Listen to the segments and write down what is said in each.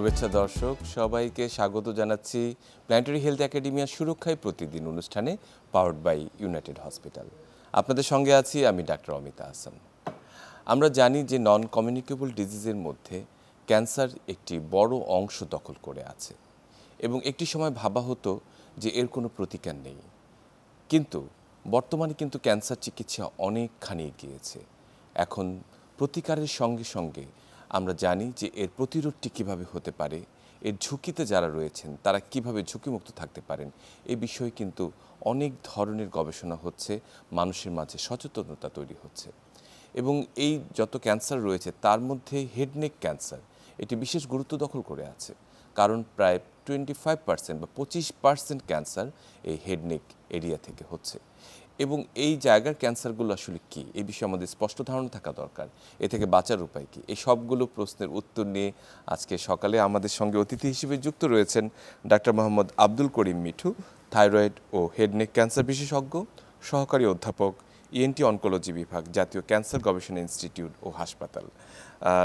শুভেচ্ছা দর্শক সবাইকে স্বাগত জানাচ্ছি প্ল্যানেটারি হেলথ একাডেমিয়ার সুরক্ষায় প্রতিদিন অনুষ্ঠানে পাওয়ার্ড বাই ইউনাইটেড হসপিটাল আপনাদের সঙ্গে আছি আমি ডাক্তার অমিতা হাসান আমরা জানি যে নন কমিউনিকেবল ডিজিজের মধ্যে ক্যান্সার একটি বড় অংশ দখল করে আছে এবং একটি সময় ভাবা হতো যে এর কোনো প্রতিকার নেই কিন্তু বর্তমানে কিন্তু ক্যান্সার চিকিৎসা অনেকখানি এগিয়েছে এখন প্রতিকারের সঙ্গে সঙ্গে আমরা জানি যে এর প্রতিরোধটি কিভাবে হতে পারে এর ঝুঁকিতে যারা রয়েছেন তারা কিভাবে ঝুঁকিমুক্ত থাকতে পারেন এ বিষয়ে কিন্তু অনেক ধরনের গবেষণা হচ্ছে মানুষের মাঝে সচেতনতা তৈরি হচ্ছে এবং এই যত ক্যান্সার রয়েছে তার মধ্যে হেডনেক ক্যান্সার এটি বিশেষ গুরুত্ব দখল করে আছে কারণ প্রায় টোয়েন্টি ফাইভ পার্সেন্ট বা পঁচিশ পার্সেন্ট ক্যান্সার এই হেডনেক এরিয়া থেকে হচ্ছে এবং এই জায়গার ক্যান্সারগুলো আসলে কি এই বিষয়ে আমাদের স্পষ্ট ধারণা থাকা দরকার এ থেকে বাঁচার উপায় কি এই সবগুলো প্রশ্নের উত্তর নিয়ে আজকে সকালে আমাদের সঙ্গে অতিথি হিসেবে যুক্ত রয়েছেন ডাক্তার মোহাম্মদ আব্দুল করিম মিঠু থাইরয়েড ও হেডনেক ক্যান্সার বিশেষজ্ঞ সহকারী অধ্যাপক ইএনটি e অনকোলজি বিভাগ জাতীয় ক্যান্সার গবেষণা ইনস্টিটিউট ও হাসপাতাল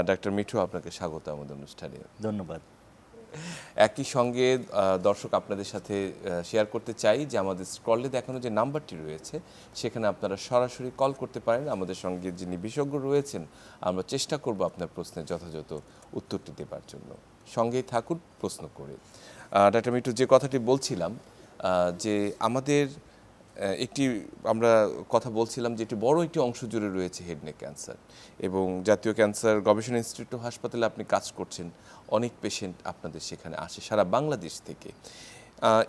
ডাক্তার মিঠু আপনাকে স্বাগত আমাদের অনুষ্ঠানে ধন্যবাদ একই সঙ্গে দর্শক আপনাদের সাথে শেয়ার করতে চাই যে আমাদের স্ক্রলে দেখানো যে নাম্বারটি রয়েছে সেখানে আপনারা সরাসরি কল করতে পারেন আমাদের সঙ্গে যিনি বিশেষজ্ঞ রয়েছেন আমরা চেষ্টা করব আপনার প্রশ্নের যথাযথ উত্তরটি দেবার জন্য সঙ্গেই থাকুন প্রশ্ন করে ডাক্তার মিটু যে কথাটি বলছিলাম যে আমাদের একটি আমরা কথা বলছিলাম যে একটি বড় একটি অংশ জুড়ে রয়েছে হেড নেক ক্যান্সার এবং জাতীয় ক্যান্সার গবেষণা ইনস্টিটিউট হাসপাতালে আপনি কাজ করছেন অনেক পেশেন্ট আপনাদের সেখানে আসে সারা বাংলাদেশ থেকে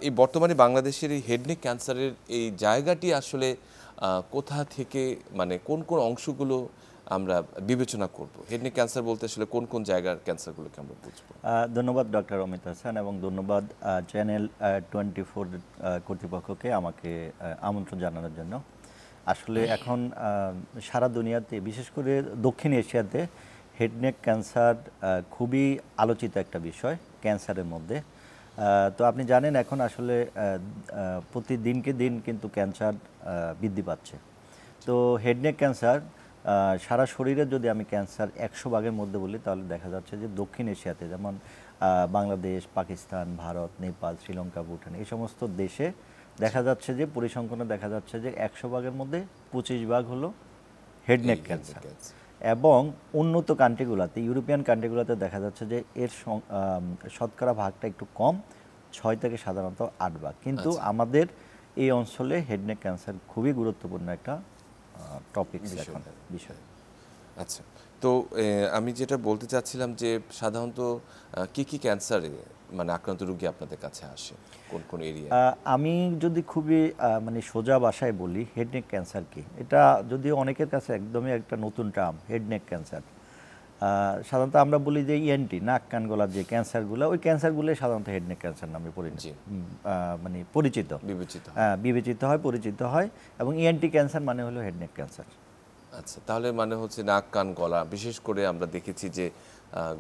এই বর্তমানে বাংলাদেশের এই হেড নেক ক্যান্সারের এই জায়গাটি আসলে কোথা থেকে মানে কোন কোন অংশগুলো আমরা বিবেচনা করব হেড ক্যান্সার বলতে আসলে কোন কোন জায়গার ক্যান্সারগুলোকে আমরা বুঝবো ধন্যবাদ ডক্টর অমিত হাসান এবং ধন্যবাদ চ্যানেল টোয়েন্টি ফোর কর্তৃপক্ষকে আমাকে আমন্ত্রণ জানানোর জন্য আসলে এখন সারা দুনিয়াতে বিশেষ করে দক্ষিণ এশিয়াতে হেডনেক ক্যান্সার খুবই আলোচিত একটা বিষয় ক্যান্সারের মধ্যে তো আপনি জানেন এখন আসলে প্রতিদিনকে দিন কিন্তু ক্যান্সার বৃদ্ধি পাচ্ছে তো হেডনেক ক্যান্সার সারা শরীরে যদি আমি ক্যান্সার একশো ভাগের মধ্যে বলি তাহলে দেখা যাচ্ছে যে দক্ষিণ এশিয়াতে যেমন বাংলাদেশ পাকিস্তান ভারত নেপাল শ্রীলঙ্কা ভুটান এই সমস্ত দেশে দেখা যাচ্ছে যে পরিসংখ্যানে দেখা যাচ্ছে যে একশো ভাগের মধ্যে পঁচিশ ভাগ হলো হেডনেক ক্যান্সার এবং উন্নত কান্ট্রিগুলোতে ইউরোপিয়ান কান্ট্রিগুলোতে দেখা যাচ্ছে যে এর শতকরা ভাগটা একটু কম ছয় থেকে সাধারণত আট ভাগ কিন্তু আচ্ছা। আমাদের এই অঞ্চলে হেডনেক ক্যান্সার খুবই গুরুত্বপূর্ণ একটা টপিকস এখন বিষয় আচ্ছা তো আমি যেটা বলতে চাচ্ছিলাম যে সাধারণত কি কি ক্যান্সারে মানে আক্রান্ত রোগী আপনাদের কাছে আসে কোন কোন এরিয়া আমি যদি খুবই মানে সোজা ভাষায় বলি হেডনেক ক্যান্সার কি এটা যদিও অনেকের কাছে একদমই একটা নতুন টার্ম হেডনেক ক্যান্সার সাধারণত আমরা বলি যে ইএনটি e নাক কান গলার যে ক্যান্সারগুলো ওই ক্যান্সারগুলো সাধারণত হেড নেক ক্যান্সার নামে পরিচিত মানে পরিচিত বিবেচিত হ্যাঁ, বিবেচিত হয় পরিচিত হয় এবং ইএনটি e ক্যান্সার মানে হলো হেড নেক ক্যান্সার আচ্ছা তাহলে মানে হচ্ছে নাক কান গলা বিশেষ করে আমরা দেখেছি যে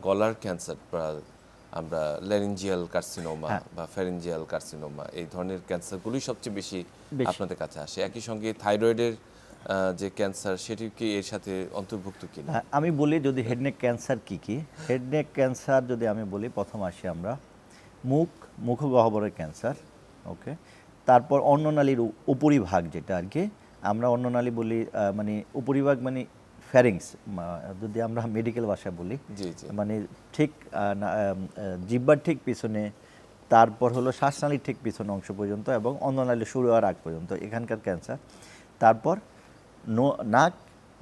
গলার ক্যান্সার আমরা ল্যারিঞ্জিয়াল কার্সিনোমা বা ফ্যারেঞ্জিয়াল কার্সিনোমা এই ধরনের ক্যান্সারগুলোই সবচেয়ে বেশি আপনাদের কাছে আসে একই সঙ্গে থাইরয়েডের যে ক্যান্সার সেটি কি এর সাথে অন্তর্ভুক্ত কি না হ্যাঁ, আমি বলি যদি হেডনেক ক্যান্সার কি কি হেডনেক ক্যান্সার যদি আমি বলি প্রথম আসি আমরা মুখ মুখগহ্বরের ক্যান্সার ওকে তারপর অন্ননালীর উপরিভাগ যেটা আর কি আমরা অন্ননালী বলি মানে উপরিভাগ মানে ফ্যারিংস যদি আমরা মেডিকেল ভাষা বলি মানে ঠিক জিব্বার ঠিক পিছনে তারপর হলো শ্বাসনালীর ঠিক পিছনে অংশ পর্যন্ত এবং অন্ননালী শুরু হওয়ার আগ পর্যন্ত এখানকার ক্যান্সার তারপর নাক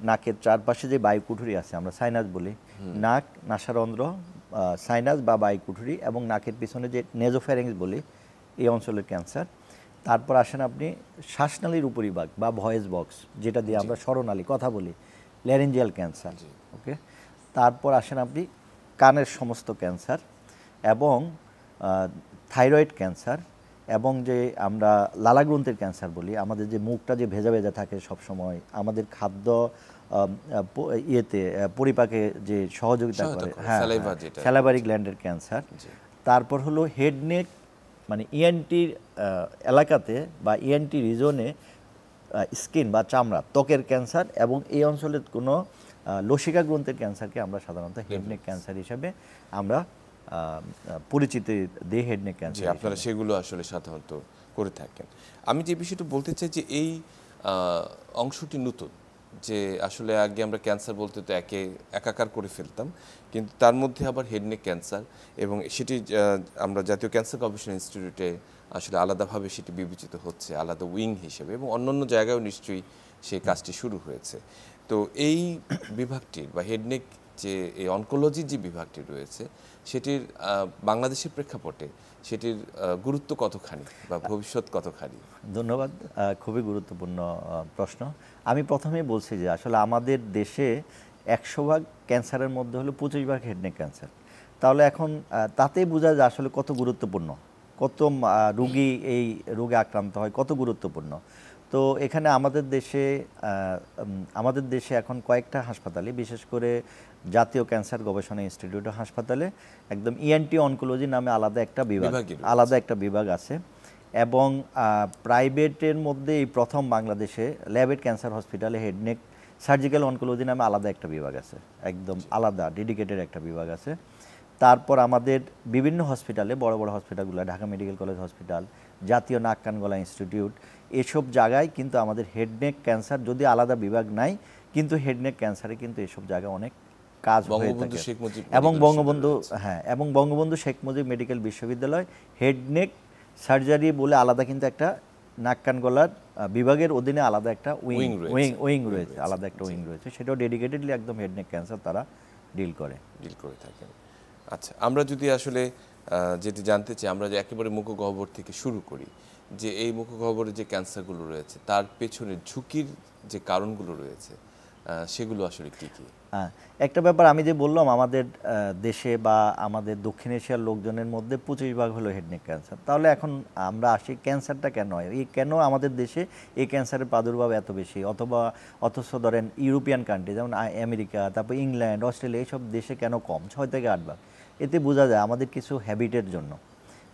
নাকের চারপাশে যে বায়ুকুঠুরি আছে আমরা সাইনাস বলি নাক নাসারন্ধ্র সাইনাস বা বায়ুকুঠুরি এবং নাকের পিছনে যে নেজোফেরিংস বলি এই অঞ্চলের ক্যান্সার তারপর আসেন আপনি শ্বাসনালীর উপরিভাগ বা ভয়েস বক্স যেটা দিয়ে আমরা স্মরণালী কথা বলি ল্যারেঞ্জিয়াল ক্যান্সার ওকে তারপর আসেন আপনি কানের সমস্ত ক্যান্সার এবং থাইরয়েড ক্যান্সার এবং যে আমরা লালা গ্রন্থের ক্যান্সার বলি আমাদের যে মুখটা যে ভেজা ভেজা থাকে সব সময় আমাদের খাদ্য ইয়েতে পরিপাকে যে সহযোগিতা করে হ্যাঁ স্যালাবারি গ্ল্যান্ডের ক্যান্সার তারপর হলো হেডনেক মানে ইএনটির e এলাকাতে বা ইএনটি রিজনে স্কিন বা চামড়া ত্বকের ক্যান্সার এবং এই অঞ্চলের কোনো লসিকা গ্রন্থের ক্যান্সারকে আমরা সাধারণত হেডনেক ক্যান্সার হিসাবে আমরা পরিচিতি দে হেড নেক ক্যান্সার আপনারা সেগুলো আসলে সাধারণত করে থাকেন আমি যে বিষয়টা বলতে চাই যে এই অংশটি নতুন যে আসলে আগে আমরা ক্যান্সার বলতে তো একে একাকার করে ফেলতাম কিন্তু তার মধ্যে আবার হেডনেক ক্যান্সার এবং সেটি আমরা জাতীয় ক্যান্সার গবেষণা ইনস্টিটিউটে আসলে আলাদাভাবে সেটি বিবেচিত হচ্ছে আলাদা উইং হিসেবে এবং অন্য অন্য জায়গায়ও নিশ্চয়ই সেই কাজটি শুরু হয়েছে তো এই বিভাগটির বা হেডনেক যে এই অনকোলজির যে বিভাগটি রয়েছে সেটির বাংলাদেশের প্রেক্ষাপটে সেটির গুরুত্ব কতখানি বা ভবিষ্যৎ কতখানি ধন্যবাদ খুবই গুরুত্বপূর্ণ প্রশ্ন আমি প্রথমে বলছি যে আসলে আমাদের দেশে একশো ভাগ ক্যান্সারের মধ্যে হলো পঁচিশ ভাগ হেডনেক ক্যান্সার তাহলে এখন তাতেই বোঝা যায় আসলে কত গুরুত্বপূর্ণ কত রুগী এই রোগে আক্রান্ত হয় কত গুরুত্বপূর্ণ তো এখানে আমাদের দেশে আমাদের দেশে এখন কয়েকটা হাসপাতালে বিশেষ করে জাতীয় ক্যান্সার গবেষণা ইনস্টিটিউট হাসপাতালে একদম ইএনটি e অনকোলজি নামে আলাদা একটা বিভাগ আলাদা একটা বিভাগ আছে এবং প্রাইভেটের মধ্যে এই প্রথম বাংলাদেশে ল্যাবেট ক্যান্সার হসপিটালে হেডনেক সার্জিক্যাল অনকোলজি নামে আলাদা একটা বিভাগ আছে একদম আচ্ছা। আলাদা ডেডিকেটেড একটা বিভাগ আছে তারপর আমাদের বিভিন্ন হসপিটালে বড় বড় হসপিটালগুলো ঢাকা মেডিকেল কলেজ হসপিটাল জাতীয় নাক কান গলা ইনস্টিটিউট এসব জায়গায় কিন্তু আমাদের হেডনেক ক্যান্সার যদি আলাদা বিভাগ নাই কিন্তু হেডনেক ক্যান্সারে কিন্তু এসব জায়গা অনেক কাজ বঙ্গবন্ধু শেখ মুজিব এবং বঙ্গবন্ধু হ্যাঁ এবং বঙ্গবন্ধু শেখ মুজিব মেডিকেল বিশ্ববিদ্যালয় হেড নেক সার্জারি বলে আলাদা কিন্তু একটা নাক কান গলার বিভাগের অধীনে আলাদা একটা উইং উইং উইং রয়েছে আলাদা একটা উইং রয়েছে সেটাও ডেডিকেটেডলি একদম হেড নেক ক্যান্সার তারা ডিল করে ডিল করে থাকে আচ্ছা আমরা যদি আসলে যেটি জানতে চাই আমরা যে একেবারে মুখগহ্বর থেকে শুরু করি যে এই মুখগহ্বরে যে ক্যান্সারগুলো রয়েছে তার পেছনে ঝুঁকির যে কারণগুলো রয়েছে সেগুলো আসলে কি কি হ্যাঁ, একটা ব্যাপার আমি যে বললাম আমাদের দেশে বা আমাদের দক্ষিণ এশিয়ার লোকজনের মধ্যে পঁচিশ ভাগ হলো হেডনেক ক্যান্সার তাহলে এখন আমরা আসি ক্যান্সারটা কেন হয় এই কেন আমাদের দেশে এই ক্যান্সারের প্রাদুর্ভাব এত বেশি অথবা অথচ ধরেন ইউরোপিয়ান কান্ট্রি যেমন আমেরিকা তারপর ইংল্যান্ড অস্ট্রেলিয়া এইসব দেশে কেন কম ছয় থেকে আট ভাগ এতে বোঝা যায় আমাদের কিছু হ্যাবিটের জন্য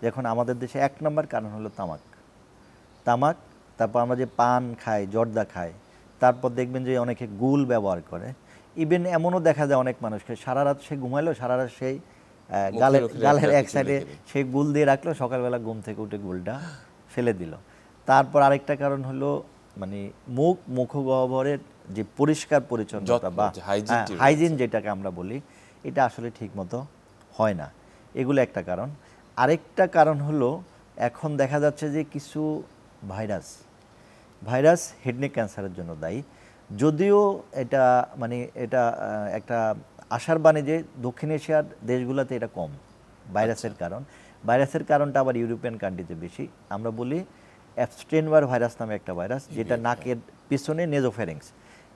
যখন আমাদের দেশে এক নম্বর কারণ হলো তামাক তামাক তারপর আমরা যে পান খাই জর্দা খায় তারপর দেখবেন যে অনেকে গুল ব্যবহার করে ইভেন এমনও দেখা যায় অনেক মানুষকে সারা রাত সে ঘুমাইলো সারা রাত সেই গালের গালের এক সাইডে সেই গুল দিয়ে রাখলো সকালবেলা ঘুম থেকে উঠে গুলটা ফেলে দিল তারপর আরেকটা কারণ হলো মানে মুখ মুখগহ্বরের যে পরিষ্কার পরিচ্ছন্নতা বা হাইজিন হ্যাঁ, যেটাকে আমরা বলি এটা আসলে ঠিকমতো হয় না এগুলো একটা কারণ আরেকটা কারণ হলো এখন দেখা যাচ্ছে যে কিছু ভাইরাস ভাইরাস হেডনে ক্যান্সারের জন্য দায়ী যদিও এটা মানে এটা একটা আশার বাণী যে দক্ষিণ এশিয়ার দেশগুলোতে এটা কম ভাইরাসের আচ্ছা। কারণ ভাইরাসের কারণটা আবার ইউরোপিয়ান কান্ট্রিতে বেশি আমরা বলি অ্যাবস্ট্রেনবার ভাইরাস নামে একটা ভাইরাস যেটা নাকের পিছনে নেজোফ্যারিংস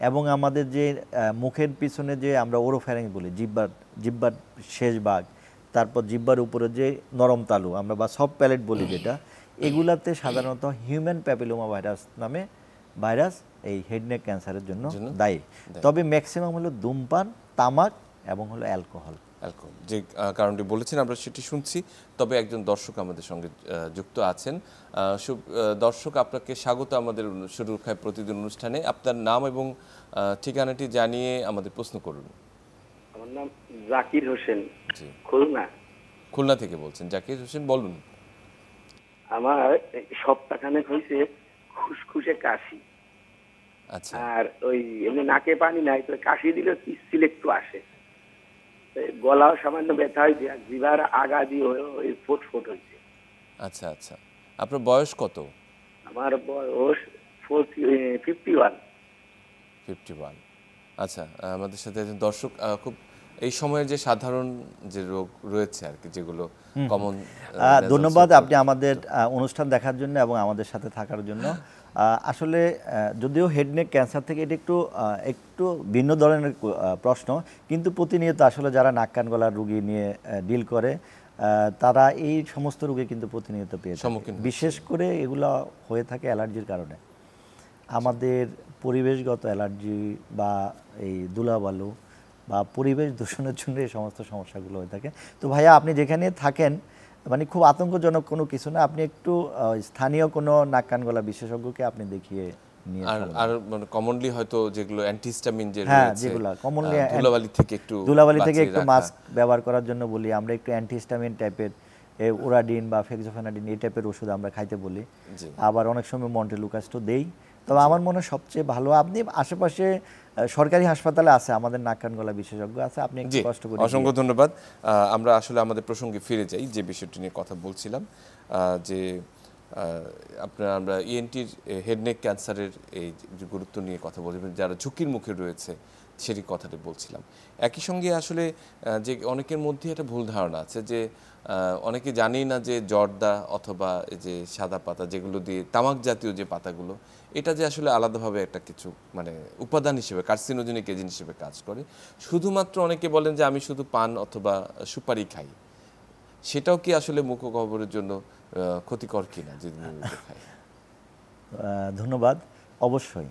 এবং আমাদের যে মুখের পিছনে যে আমরা ওরোফ্যারিংস বলি জিব্বার জিব্বার শেষ ভাগ তারপর জিব্বার উপরে যে নরম তালু আমরা বা সব প্যালেট বলি যেটা এগুলাতে সাধারণত হিউম্যান প্যাপিলোমা ভাইরাস নামে ভাইরাস এই হেডনেক ক্যান্সারের জন্য দায়ী তবে ম্যাক্সিমাম হলো ধূমপান তামাক এবং হলো অ্যালকোহল যে কারণটি বলেছেন আমরা সেটি শুনছি তবে একজন দর্শক আমাদের সঙ্গে যুক্ত আছেন দর্শক আপনাকে স্বাগত আমাদের সুরক্ষায় প্রতিদিন অনুষ্ঠানে আপনার নাম এবং ঠিকানাটি জানিয়ে আমাদের প্রশ্ন করুন আমার নাম জাকির হোসেন খুলনা খুলনা থেকে বলছেন জাকির হোসেন বলুন আমার সপ্তাহখানেক হয়েছে খুসখুসে কাশি আচ্ছা। আর ওই এমনি নাকে পানি নাই তো কাশি দিলে পিসিল একটু আসে গলাও সামান্য ব্যথা হয়েছে আর জিভার আগা দিয়ে ওই ফোট ফোট হয়েছে আচ্ছা আচ্ছা আপনার বয়স কত আমার বয়স ফিফটি ওয়ান ফিফটি ওয়ান আচ্ছা আমাদের সাথে দর্শক খুব এই সময়ের যে সাধারণ যে রোগ রয়েছে আর কি যেগুলো কমন uh, ধন্যবাদ আপনি আমাদের অনুষ্ঠান দেখার জন্য এবং আমাদের সাথে থাকার জন্য হ্যাঁ। আসলে যদিও হেডনেক ক্যান্সার থেকে এটা একটু একটু ভিন্ন ধরনের প্রশ্ন কিন্তু প্রতিনিয়ত আসলে যারা নাক কান গলার রুগী নিয়ে ডিল করে তারা এই সমস্ত রোগে কিন্তু প্রতিনিয়ত পেয়ে সম্মুখীন বিশেষ করে এগুলো হয়ে থাকে অ্যালার্জির কারণে আমাদের পরিবেশগত অ্যালার্জি বা এই দুলাবালু বা পরিবেশ দূষণের জন্য এই সমস্ত সমস্যাগুলো হয়ে থাকে তো ভাইয়া আপনি যেখানে থাকেন মানে খুব আতঙ্কজনক কোনো কিছু না আপনি একটু স্থানীয় কোনো নাক কান গলা বিশেষজ্ঞকে আপনি দেখিয়ে আর মানে কমনলি হয়তো যেগুলো যে হ্যাঁ যেগুলো কমনলি ধুলাবালি থেকে একটু ধুলাবালি থেকে একটু মাস্ক ব্যবহার করার জন্য বলি আমরা একটু অ্যান্টিস্টামিন টাইপের ওরাডিন বা ফেক্সোফেনাডিন এই টাইপের ওষুধ আমরা খাইতে বলি আবার অনেক সময় মন্টেলুকাসটো দেই তবে আমার মনে সবচেয়ে ভালো আপনি আশেপাশে সরকারি হাসপাতালে আছে আমাদের নাক কান গলা বিশেষজ্ঞ আছে আপনি একটু কষ্ট করে অসংখ্য ধন্যবাদ আমরা আসলে আমাদের প্রসঙ্গে ফিরে যাই যে বিষয়টি নিয়ে কথা বলছিলাম যে আপনার আমরা ইএনটির হেডনেক ক্যান্সারের এই গুরুত্ব নিয়ে কথা বলি যারা ঝুঁকির মুখে রয়েছে সেটি কথাটি বলছিলাম একই সঙ্গে আসলে যে অনেকের মধ্যে একটা ভুল ধারণা আছে যে অনেকে জানি না যে জর্দা অথবা যে সাদা পাতা যেগুলো দিয়ে তামাক জাতীয় যে পাতাগুলো এটা যে আসলে আলাদাভাবে একটা কিছু মানে উপাদান হিসেবে কার্সিনোজেনিক এজেন্ট হিসেবে কাজ করে শুধুমাত্র অনেকে বলেন যে আমি শুধু পান অথবা সুপারি খাই সেটাও কি আসলে মুখগহ্বরের জন্য ক্ষতিকর কিনা যদি খাই ধন্যবাদ অবশ্যই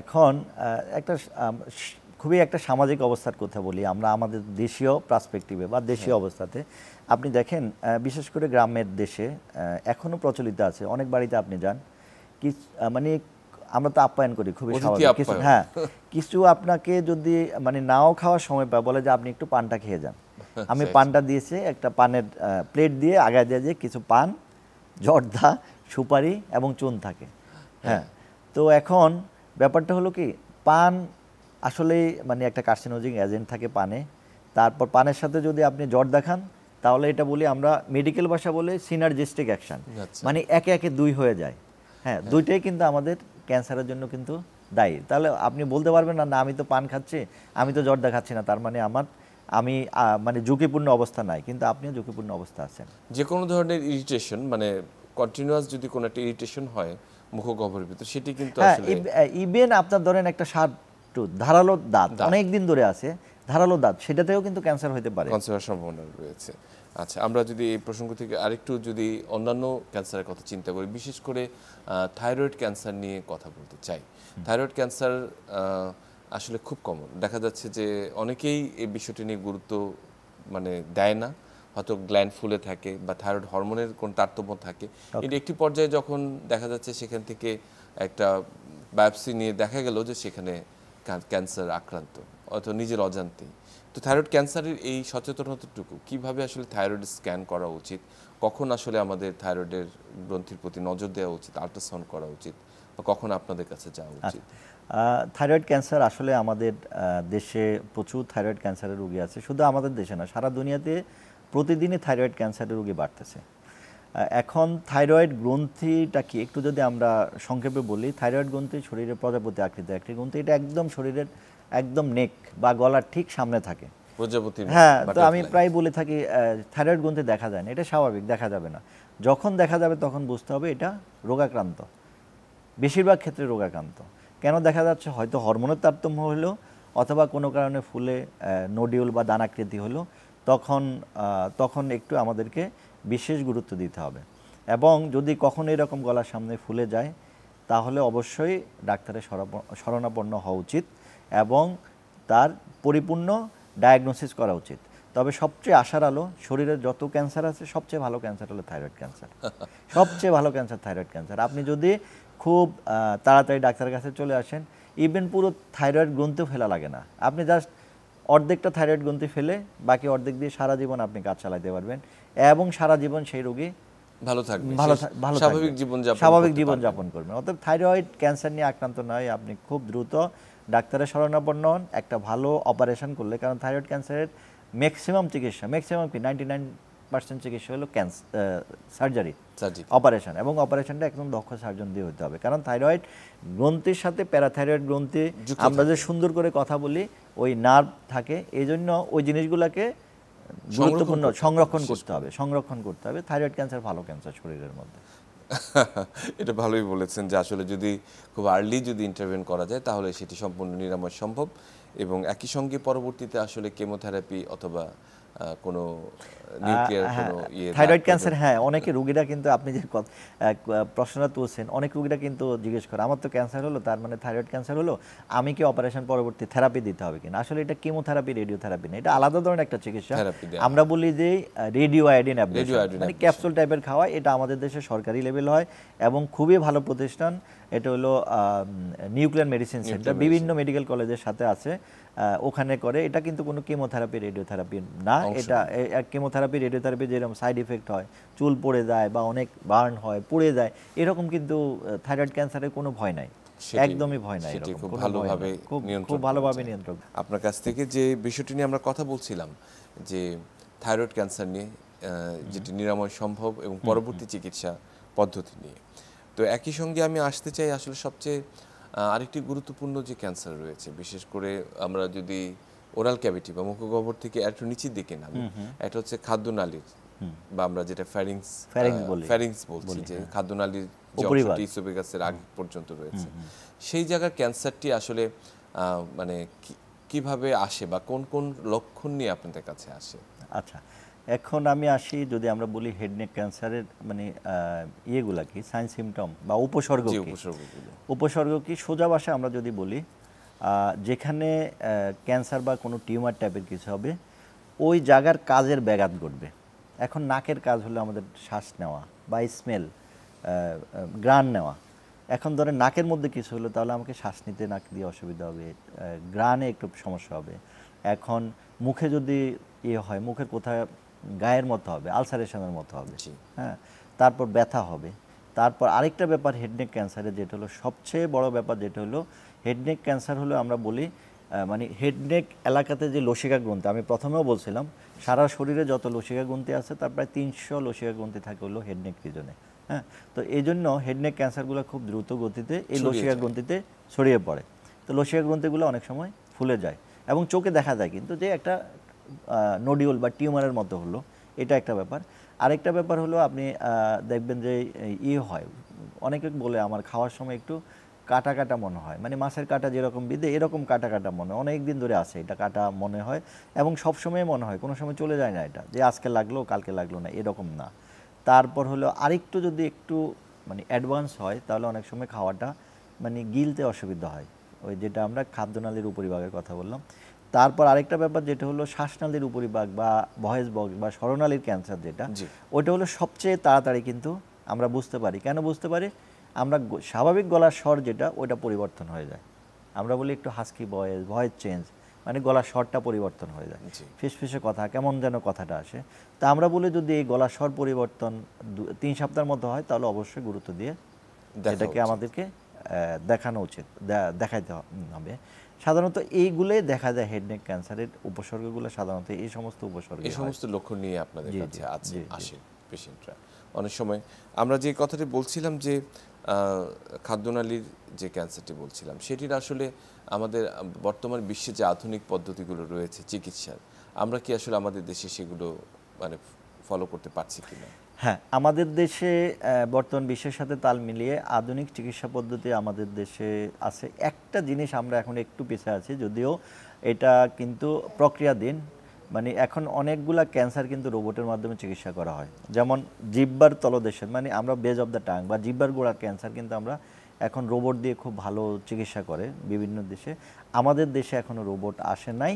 এখন একটা খুবই একটা সামাজিক অবস্থার কথা বলি আমরা আমাদের দেশীয় পার্সপেক্টিভে বা দেশীয় হ্যাঁ। অবস্থাতে আপনি দেখেন বিশেষ করে গ্রামের দেশে এখনো প্রচলিত আছে অনেক বাড়িতে আপনি যান কি মানে আমরা তো আপ্যায়ন করি খুবই স্বাভাবিক হ্যাঁ কিছু আপনাকে যদি মানে নাও খাওয়ার সময় পায় বলে যে আপনি একটু পানটা খেয়ে যান আচ্ছা, আমি আচ্ছা। পানটা দিয়েছি একটা পানের প্লেট দিয়ে আগায় দিয়ে যে কিছু পান জর্দা সুপারি এবং চুন থাকে হ্যাঁ, হ্যাঁ তো এখন ব্যাপারটা হলো কি পান আসলেই মানে একটা কার্সিনোজিং এজেন্ট থাকে পানে তারপর পানের সাথে যদি আপনি জর্দা খান তাহলে এটা বলি আমরা মেডিকেল ভাষা বলে সিনার্জিস্টিক আচ্ছা। অ্যাকশন মানে একে একে দুই হয়ে যায় হ্যাঁ, হ্যাঁ দুইটাই কিন্তু আমাদের ক্যান্সারের জন্য কিন্তু দায়ী তাহলে আপনি বলতে পারবেন না আমি তো পান খাচ্ছি আমি তো জর্দা খাচ্ছি না তার মানে আমার আমি মানে ঝুঁকিপূর্ণ অবস্থা নাই কিন্তু আপনিও ঝুঁকিপূর্ণ অবস্থা আছেন যে কোনো ধরনের ইরিটেশন মানে কন্টিনিউয়াস যদি কোনো একটা ইরিটেশন হয় মুখগহ্বরের ভিতর সেটি কিন্তু হ্যাঁ, ইভেন আপনার ধরেন একটা শার্ট ধারালো দাঁত অনেক দিন ধরে আছে ধারালো দাঁত সেটাতেও কিন্তু ক্যান্সার হতে পারে ক্যান্সারের সম্ভাবনা রয়েছে আচ্ছা আমরা যদি এই প্রসঙ্গ থেকে আরেকটু যদি অন্যান্য ক্যান্সারের কথা চিন্তা করি বিশেষ করে থাইরয়েড ক্যান্সার নিয়ে কথা বলতে চাই থাইরয়েড ক্যান্সার আসলে খুব কমন দেখা যাচ্ছে যে অনেকেই এই বিষয়টি নিয়ে গুরুত্ব মানে দেয় না হয়তো গ্ল্যান্ড ফুলে থাকে বা থাইরয়েড হরমোনের কোন তারতম্য থাকে কিন্তু একটি পর্যায়ে যখন দেখা যাচ্ছে সেখান থেকে একটা বায়োপসি নিয়ে দেখা গেল যে সেখানে ক্যান্সার আক্রান্ত অথবা নিজের অজান্তেই তো থাইরয়েড ক্যান্সারের এই সচেতনতাটুকু কিভাবে আসলে থাইরয়েড স্ক্যান করা উচিত কখন আসলে আমাদের থাইরয়েডের গ্রন্থির প্রতি নজর দেওয়া উচিত আল্ট্রাসাউন্ড করা উচিত বা কখন আপনাদের কাছে যাওয়া আচ্ছা। উচিত থাইরয়েড ক্যান্সার আসলে আমাদের দেশে প্রচুর থাইরয়েড ক্যান্সারের রোগী আছে শুধু আমাদের দেশে না সারা দুনিয়াতে প্রতিদিনই থাইরয়েড ক্যান্সারের রোগী বাড়তেছে এখন থাইরয়েড গ্রন্থিটা কি একটু যদি আমরা সংক্ষেপে বলি থাইরয়েড গ্রন্থি শরীরের প্রজাপতি আকৃতি একটি গ্রন্থি এটা একদম শরীরের একদম নেক বা গলার ঠিক সামনে থাকে প্রজাপতি হ্যাঁ তো আমি প্রায় বলে থাকি থাইরয়েড গ্রন্থে দেখা যায় না এটা স্বাভাবিক দেখা যাবে না যখন দেখা যাবে তখন বুঝতে হবে এটা রোগাক্রান্ত বেশিরভাগ ক্ষেত্রে রোগাক্রান্ত কেন দেখা যাচ্ছে হয়তো হরমোনের তারতম্য হলো অথবা কোনো কারণে ফুলে নোডিউল বা দানাকৃতি হলো তখন তখন একটু আমাদেরকে বিশেষ গুরুত্ব দিতে হবে এবং যদি কখনো এরকম গলার সামনে ফুলে যায় তাহলে অবশ্যই ডাক্তারের শরণাপন্ন হওয়া উচিত এবং তার পরিপূর্ণ ডায়াগনোসিস করা উচিত তবে সবচেয়ে আশার আলো শরীরের যত ক্যান্সার আছে সবচেয়ে ভালো ক্যান্সার হলো থাইরয়েড ক্যান্সার সবচেয়ে ভালো ক্যান্সার থাইরয়েড ক্যান্সার আপনি যদি খুব তাড়াতাড়ি ডাক্তারের কাছে চলে আসেন ইভেন পুরো থাইরয়েড গ্রন্থিও ফেলা লাগে না আপনি জাস্ট অর্ধেকটা থাইরয়েড গ্রন্থি ফেলে বাকি অর্ধেক দিয়ে সারা জীবন আপনি কাজ চালাইতে পারবেন এবং সারা জীবন সেই রোগী ভালো থাকবে ভালো ভালো স্বাভাবিক জীবন স্বাভাবিক জীবনযাপন করবেন অর্থাৎ থাইরয়েড ক্যান্সার নিয়ে আক্রান্ত নয় আপনি খুব দ্রুত ডাক্তারের শরণাপন্ন হন একটা ভালো অপারেশন করলে কারণ থাইরয়েড ক্যান্সারের ম্যাক্সিমাম চিকিৎসা ম্যাক্সিমাম কি নাইনটি নাইন পার্সেন্ট চিকিৎসা হলো ক্যান্সার সার্জারি অপারেশন এবং অপারেশনটা একদম দক্ষ সার্জন দিয়ে হতে হবে কারণ থাইরয়েড গ্রন্থির সাথে প্যারাথাইরয়েড গ্রন্থি আমরা যে সুন্দর করে কথা বলি ওই নার্ভ থাকে এই জন্য ওই জিনিসগুলোকে গুরুত্বপূর্ণ সংরক্ষণ করতে হবে সংরক্ষণ করতে হবে থাইরয়েড ক্যান্সার ভালো ক্যান্সার শরীরের মধ্যে এটা ভালোই বলেছেন যে আসলে যদি খুব আর্লি যদি ইন্টারভেন করা যায় তাহলে সেটি সম্পূর্ণ নিরাময় সম্ভব এবং একই সঙ্গে পরবর্তীতে আসলে কেমোথেরাপি অথবা কোনো থাইরয়েড হ্যাঁ, ক্যান্সার হ্যাঁ অনেকে রোগীরা কিন্তু আপনি যে প্রশ্নটা তুলছেন অনেক রোগীরা কিন্তু জিজ্ঞেস করে আমার তো ক্যান্সার হলো তার মানে থাইরয়েড ক্যান্সার হলো আমি কি অপারেশন পরবর্তী থেরাপি দিতে হবে কিনা আসলে এটা কেমোথেরাপি রেডিওথেরাপি না এটা আলাদা ধরনের একটা চিকিৎসা আমরা বলি যে রেডিও আয়োডিন মানে ক্যাপসুল টাইপের খাওয়া এটা আমাদের দেশে সরকারি লেভেল হয় এবং খুবই ভালো প্রতিষ্ঠান এটা হলো নিউক্লিয়ার মেডিসিন সেন্টার বিভিন্ন মেডিকেল কলেজের সাথে আছে ওখানে করে এটা কিন্তু কোনো কেমোথেরাপি রেডিওথেরাপি না এটা কেমোথেরাপি রেডিওথেরাপি যেরকম সাইড এফেক্ট হয় চুল পড়ে যায় বা অনেক বার্ন হয় পুড়ে যায় এরকম কিন্তু থাইরয়েড ক্যান্সারের কোনো ভয় নাই একদমই ভয় নাই খুব ভালোভাবে খুব ভালোভাবে নিয়ন্ত্রণ আপনার কাছ থেকে যে বিষয়টি নিয়ে আমরা কথা বলছিলাম যে থাইরয়েড ক্যান্সার নিয়ে যেটি নিরাময় সম্ভব এবং পরবর্তী চিকিৎসা পদ্ধতি নিয়ে তো একই সঙ্গে আমি আসতে চাই আসলে সবচেয়ে আরেকটি গুরুত্বপূর্ণ যে ক্যান্সার রয়েছে বিশেষ করে আমরা যদি ওরাল ক্যাভিটি বা মুখগহ্বর থেকে একটু নিচের দিকে নামি এটা হচ্ছে খাদ্য নালীর বা আমরা যেটা ফ্যারিংস ফ্যারিংস বলি ফ্যারিংস বলছি যে হ্যাঁ। খাদ্য নালীর যে অংশটি ইসোবেগাসের আগ পর্যন্ত রয়েছে সেই জায়গার ক্যান্সারটি আসলে মানে কিভাবে আসে বা কোন কোন লক্ষণ নিয়ে আপনাদের কাছে আসে আচ্ছা এখন আমি আসি যদি আমরা বলি হেডনেক ক্যান্সারের মানে ইয়েগুলা কি সাইন্স সিমটম বা উপসর্গ উপসর্গ কি সোজা বাসা আমরা যদি বলি যেখানে ক্যান্সার বা কোনো টিউমার টাইপের কিছু হবে ওই জায়গার কাজের ব্যাঘাত ঘটবে এখন নাকের কাজ হলো আমাদের শ্বাস নেওয়া বা স্মেল গ্রান নেওয়া এখন ধরে নাকের মধ্যে কিছু হলো তাহলে আমাকে শ্বাস নিতে নাক দিয়ে অসুবিধা হবে গ্রানে একটু সমস্যা হবে এখন মুখে যদি ইয়ে হয় মুখের কোথায় গায়ের মতো হবে আলসারেশনের মতো হবে হ্যাঁ তারপর ব্যথা হবে তারপর আরেকটা ব্যাপার হেডনেক ক্যান্সারে যেটা হলো সবচেয়ে বড় ব্যাপার যেটা হলো হেডনেক ক্যান্সার হলো আমরা বলি মানে হেডনেক এলাকাতে যে লসিকা গ্রন্থি আমি প্রথমেও বলছিলাম সারা শরীরে যত লসিকা গ্রন্থি আছে তার প্রায় তিনশো লসিকা গ্রন্থি থাকে হলো হেডনেক রিজনে হ্যাঁ তো এই জন্য হেডনেক ক্যান্সারগুলো খুব দ্রুত গতিতে এই লসিকা গ্রন্থিতে ছড়িয়ে পড়ে তো লসিকা গ্রন্থিগুলো অনেক সময় ফুলে যায় এবং চোখে দেখা যায় কিন্তু যে একটা নোডিউল বা টিউমারের মতো হলো এটা একটা ব্যাপার আরেকটা ব্যাপার হলো আপনি দেখবেন যে ই হয় অনেকে বলে আমার খাওয়ার সময় একটু কাটা কাটা মনে হয় মানে মাছের কাটা যেরকম বিধে এরকম কাটা কাটা মনে অনেক দিন ধরে আছে এটা কাটা মনে হয় এবং সবসময় মনে হয় কোনো সময় চলে যায় না এটা যে আজকে লাগলো কালকে লাগলো না এরকম না তারপর হলো আরেকটু যদি একটু মানে অ্যাডভান্স হয় তাহলে অনেক সময় খাওয়াটা মানে গিলতে অসুবিধা হয় ওই যেটা আমরা খাদ্যনালীর উপরিভাগের কথা বললাম তারপর আরেকটা ব্যাপার যেটা হলো শ্বাসনালীর উপরিভাগ বা ভয়েস বক্স বা স্মরণালীর ক্যান্সার যেটা ওটা হলো সবচেয়ে তাড়াতাড়ি কিন্তু আমরা বুঝতে পারি কেন বুঝতে পারি আমরা স্বাভাবিক গলার স্বর যেটা ওটা পরিবর্তন হয়ে যায় আমরা বলি একটু হাস্কি ভয়েস ভয়েস চেঞ্জ মানে গলার স্বরটা পরিবর্তন হয়ে যায় ফিসফিসে কথা কেমন যেন কথাটা আসে তা আমরা বলি যদি এই গলার স্বর পরিবর্তন তিন সপ্তাহের মধ্যে হয় তাহলে অবশ্যই গুরুত্ব দিয়ে এটাকে আমাদেরকে দেখানো উচিত দেখাইতে হবে সাধারণত এইগুলোই দেখা যায় হেড নেক ক্যান্সারের উপসর্গগুলো সাধারণত এই সমস্ত উপসর্গ এই সমস্ত লক্ষণ নিয়ে আপনাদের কাছে আসেন পেশেন্টরা অনেক সময় আমরা যে কথাটি বলছিলাম যে খাদ্যনালীর যে ক্যান্সারটি বলছিলাম সেটির আসলে আমাদের বর্তমান বিশ্বে যে আধুনিক পদ্ধতিগুলো রয়েছে চিকিৎসার আমরা কি আসলে আমাদের দেশে সেগুলো মানে ফলো করতে পারছি কিনা হ্যাঁ আমাদের দেশে বর্তমান বিশ্বের সাথে তাল মিলিয়ে আধুনিক চিকিৎসা পদ্ধতি আমাদের দেশে আছে একটা জিনিস আমরা এখন একটু পিছিয়ে আছি যদিও এটা কিন্তু প্রক্রিয়াধীন মানে এখন অনেকগুলা ক্যান্সার কিন্তু রোবটের মাধ্যমে চিকিৎসা করা হয় যেমন জিব্বার তলদেশের মানে আমরা বেজ অব দ্য টাং বা জিব্বার গোড়ার ক্যান্সার কিন্তু আমরা এখন রোবট দিয়ে খুব ভালো চিকিৎসা করে বিভিন্ন দেশে আমাদের দেশে এখনও রোবট আসে নাই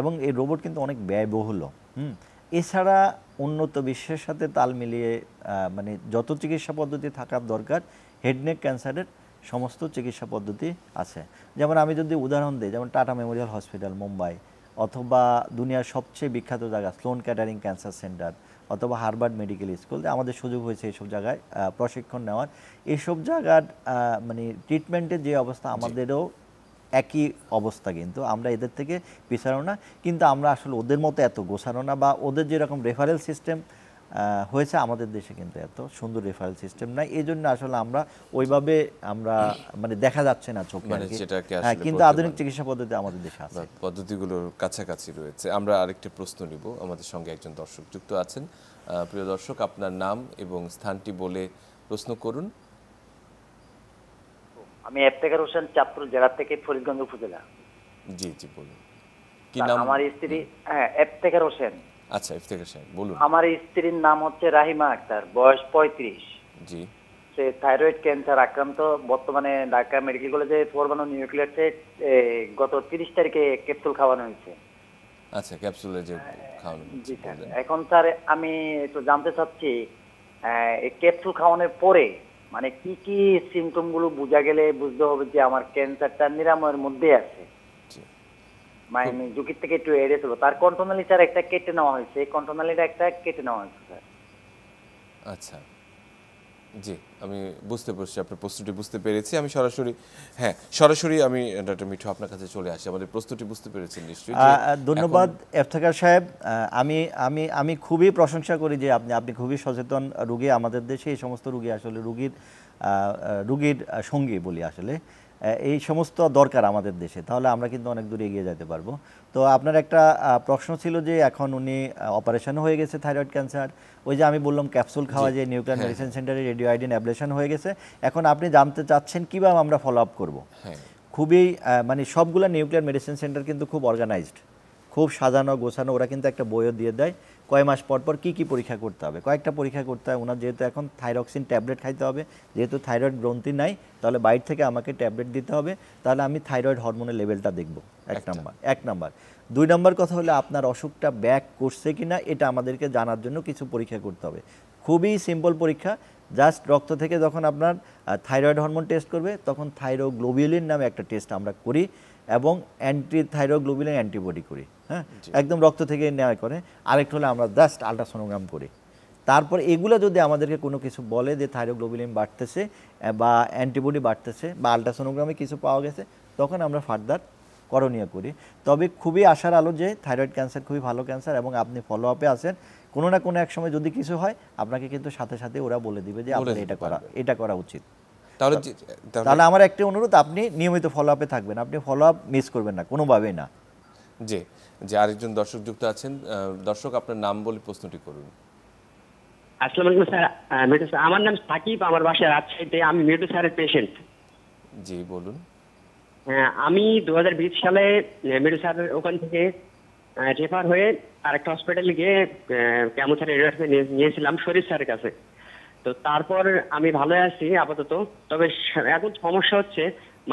এবং এই রোবট কিন্তু অনেক ব্যয়বহুল হুম এছাড়া উন্নত বিশ্বের সাথে তাল মিলিয়ে মানে যত চিকিৎসা পদ্ধতি থাকার দরকার হেডনেক ক্যান্সারের সমস্ত চিকিৎসা পদ্ধতি আছে যেমন আমি যদি উদাহরণ দিই যেমন টাটা মেমোরিয়াল হসপিটাল মুম্বাই অথবা দুনিয়ার সবচেয়ে বিখ্যাত জায়গা স্লোন ক্যাটারিং ক্যান্সার সেন্টার অথবা হারবার্ড মেডিকেল স্কুল আমাদের সুযোগ হয়েছে এইসব জায়গায় প্রশিক্ষণ নেওয়ার এসব জায়গার মানে ট্রিটমেন্টের যে অবস্থা আমাদেরও একই অবস্থা কিন্তু আমরা এদের থেকে পিছানো না কিন্তু আমরা আসলে ওদের মতো এত গোছানো না বা ওদের যেরকম রেফারেল সিস্টেম হয়েছে আমাদের দেশে কিন্তু এত সুন্দর রেফারেল সিস্টেম নাই এই জন্য আসলে আমরা ওইভাবে আমরা মানে দেখা যাচ্ছে না চোখে মানে হ্যাঁ কিন্তু আধুনিক চিকিৎসা পদ্ধতি আমাদের দেশে আছে পদ্ধতিগুলোর কাছাকাছি রয়েছে আমরা আরেকটি প্রশ্ন নিব আমাদের সঙ্গে একজন দর্শক যুক্ত আছেন প্রিয় দর্শক আপনার নাম এবং স্থানটি বলে প্রশ্ন করুন আমি এফতেকার হোসেন চাঁদপুর জেলা থেকে ফরিদগঞ্জ উপজেলা জি জি বলুন কি নাম আমার স্ত্রী হ্যাঁ এফতেকার হোসেন আচ্ছা এফতেকার হোসেন বলুন আমার স্ত্রীর নাম হচ্ছে রাহিমা আক্তার বয়স পঁয়ত্রিশ জি সে থাইরয়েড ক্যান্সার আক্রান্ত বর্তমানে ঢাকা মেডিকেল কলেজে পরমাণু নিউক্লিয়াসে গত তিরিশ তারিখে ক্যাপসুল খাওয়ানো হয়েছে আচ্ছা ক্যাপসুলে যে হ্যাঁ, খাওয়ানো জি এখন স্যার আমি একটু জানতে চাচ্ছি এই ক্যাপসুল খাওয়ানোর পরে মানে কি কি সিমটম গুলো বোঝা গেলে বুঝতে হবে যে আমার ক্যান্সারটা নিরাময়ের মধ্যে আছে মানে ঝুঁকির থেকে একটু এড়িয়ে চলবো তার স্যার একটা কেটে নেওয়া হয়েছে কন্ট্রোনালিটা একটা কেটে নেওয়া হয়েছে স্যার আচ্ছা জি আমি বুঝতে পারছি আপনার প্রস্তুতি বুঝতে পেরেছি আমি সরাসরি হ্যাঁ সরাসরি আমি ডক্টর মিঠু আপনার কাছে চলে আসি আমাদের প্রস্তুতি বুঝতে পেরেছেন নিশ্চয়ই ধন্যবাদ এফতেকার সাহেব আমি আমি আমি খুবই প্রশংসা করি যে আপনি আপনি খুবই সচেতন রোগী আমাদের দেশে এই সমস্ত রোগী আসলে রুগীর রুগীর সঙ্গী বলি আসলে এই সমস্ত দরকার আমাদের দেশে তাহলে আমরা কিন্তু অনেক দূরে এগিয়ে যেতে পারবো তো আপনার একটা প্রশ্ন ছিল যে এখন উনি অপারেশন হয়ে গেছে থাইরয়েড ক্যান্সার ওই যে আমি বললাম ক্যাপসুল খাওয়া যে নিউক্লিয়ার মেডিসিন সেন্টারে রেডিও আইডিন অ্যাবলেশন হয়ে গেছে এখন আপনি জানতে চাচ্ছেন কীভাবে আমরা ফলো আপ করবো হ্যাঁ। খুবই মানে সবগুলো নিউক্লিয়ার মেডিসিন সেন্টার কিন্তু খুব অর্গানাইজড খুব সাজানো গোছানো ওরা কিন্তু একটা বইও দিয়ে দেয় কয় মাস পর পর কী কী পরীক্ষা করতে হবে কয়েকটা পরীক্ষা করতে হয় ওনার যেহেতু এখন থাইরক্সিন ট্যাবলেট খাইতে হবে যেহেতু থাইরয়েড গ্রন্থি নাই তাহলে বাইর থেকে আমাকে ট্যাবলেট দিতে হবে তাহলে আমি থাইরয়েড হরমোনের লেভেলটা দেখব এক আচ্ছা। নম্বর এক নম্বর দুই নম্বর কথা হলে আপনার অসুখটা ব্যাক করছে কি না এটা আমাদেরকে জানার জন্য কিছু পরীক্ষা করতে হবে খুবই সিম্পল পরীক্ষা জাস্ট রক্ত থেকে যখন আপনার থাইরয়েড হরমোন টেস্ট করবে তখন থাইরোগ্লোবিউলিন নামে একটা টেস্ট আমরা করি এবং অ্যান্টি থাইরোগ্লোবিলিন অ্যান্টিবডি করি হ্যাঁ একদম রক্ত থেকে নেওয়া করে আরেকটা হলে আমরা জাস্ট আলট্রাসোনোগ্রাম করি তারপর এগুলো যদি আমাদেরকে কোনো কিছু বলে যে থাইরোগ্লোবিলিন বাড়তেছে বা অ্যান্টিবডি বাড়তেছে বা আলট্রাসোনোগ্রামে কিছু পাওয়া গেছে তখন আমরা ফার্দার করণীয় করি তবে খুবই আশার আলো যে থাইরয়েড ক্যান্সার খুবই ভালো ক্যান্সার এবং আপনি ফলো আপে আসেন কোনো না কোনো এক সময় যদি কিছু হয় আপনাকে কিন্তু সাথে সাথে ওরা বলে দিবে যে আপনার এটা করা এটা করা উচিত তাহলে তাহলে আমার একটি অনুরোধ আপনি নিয়মিত ফলো আপে থাকবেন আপনি ফলো আপ মিস করবেন না কোনোভাবেই না জি যে আরেকজন দর্শক যুক্ত আছেন দর্শক আপনার নাম বলে প্রশ্নটি করুন আসসালামু আলাইকুম স্যার মেটু আমার নাম সাকিব আমার বাসা রাজশাহীতে আমি মেটু স্যারের পেশেন্ট জি বলুন হ্যাঁ, আমি দু সালে মেটু স্যারের ওখান থেকে রেফার হয়ে আরেকটা হসপিটালে গিয়ে কেমন স্যার নিয়েছিলাম শরীর স্যারের কাছে তো তারপর আমি ভালো আছি আপাতত তবে এখন সমস্যা হচ্ছে